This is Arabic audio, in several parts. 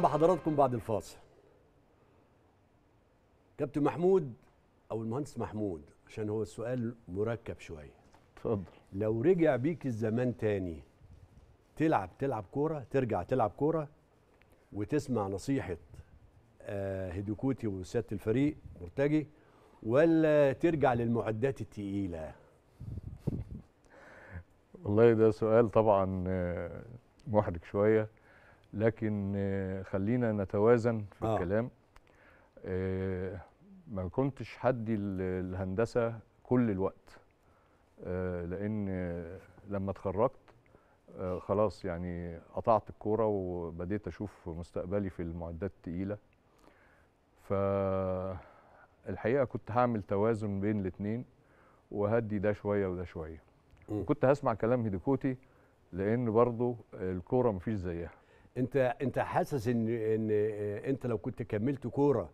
بحضراتكم بعد الفاصل كابتن محمود او المهندس محمود عشان هو السؤال مركب شويه اتفضل لو رجع بيك الزمان تاني تلعب تلعب كوره ترجع تلعب كوره وتسمع نصيحه آه، هيدوكوتي وسياده الفريق مرتجي ولا ترجع للمعدات التقيله والله ده سؤال طبعا آه، محرج شويه لكن آه، خلينا نتوازن في آه. الكلام آه، ما كنتش هدي الهندسه كل الوقت آه، لان لما اتخرجت خلاص يعني قطعت الكوره وبديت اشوف مستقبلي في المعدات التقيلة فالحقيقه كنت هعمل توازن بين الاثنين وهدي ده شويه وده شويه وكنت هسمع كلام هيدوكوتي لان برضه الكوره مفيش زيها انت انت حاسس ان ان انت لو كنت كملت كوره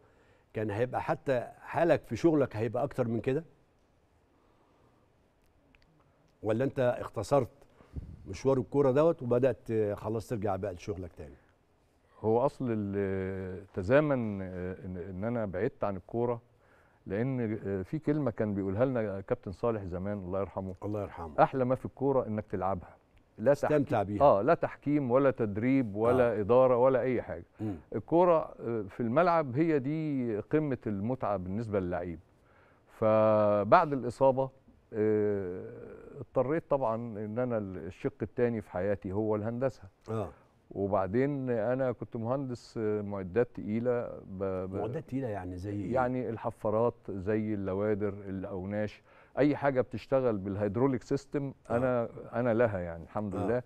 كان هيبقى حتى حالك في شغلك هيبقى اكتر من كده ولا انت اختصرت مشوار الكوره دوت وبدات خلاص ترجع بقى لشغلك تاني هو اصل تزامن ان انا بعدت عن الكوره لان في كلمه كان بيقولها لنا كابتن صالح زمان الله يرحمه الله يرحمه احلى ما في الكوره انك تلعبها لا تستمتع بيها اه لا تحكيم ولا تدريب ولا آه. اداره ولا اي حاجه مم. الكوره آه، في الملعب هي دي قمه المتعه بالنسبه للعيب فبعد الاصابه آه، اضطريت طبعا ان انا الشق الثاني في حياتي هو الهندسه آه. وبعدين انا كنت مهندس آه، معدات تقيله معدات تقيله يعني زي إيه؟ يعني الحفارات زي اللوادر الاوناش اي حاجه بتشتغل بالهيدروليك آه. سيستم انا انا لها يعني الحمد آه. لله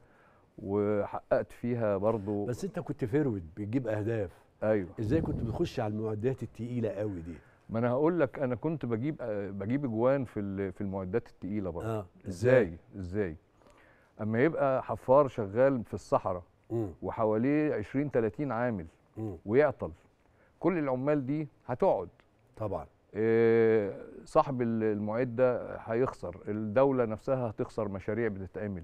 وحققت فيها برضو بس انت كنت فيرود بتجيب اهداف ايوه ازاي كنت بتخش على المعدات التقيله قوي دي ما انا هقول لك انا كنت بجيب بجيب اجوان في في المعدات التقيله برضه آه. ازاي ازاي اما يبقى حفار شغال في الصحراء وحواليه 20 30 عامل م. ويعطل كل العمال دي هتقعد طبعا آه، صاحب المعده هيخسر الدوله نفسها هتخسر مشاريع بتتعمل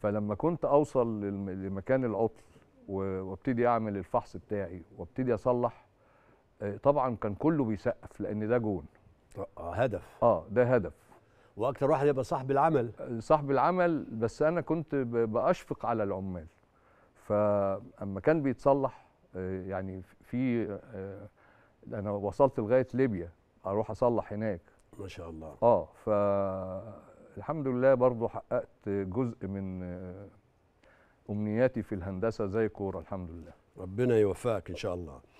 فلما كنت اوصل لمكان العطل وابتدي اعمل الفحص بتاعي وابتدي اصلح آه، طبعا كان كله بيسقف لان ده جون آه، هدف اه ده هدف واكثر واحد يبقى صاحب العمل صاحب العمل بس انا كنت باشفق على العمال فاما كان بيتصلح يعني في انا وصلت لغايه ليبيا اروح اصلح هناك ما شاء الله اه فالحمد لله برضو حققت جزء من امنياتي في الهندسه زي كوره الحمد لله ربنا يوفقك ان شاء الله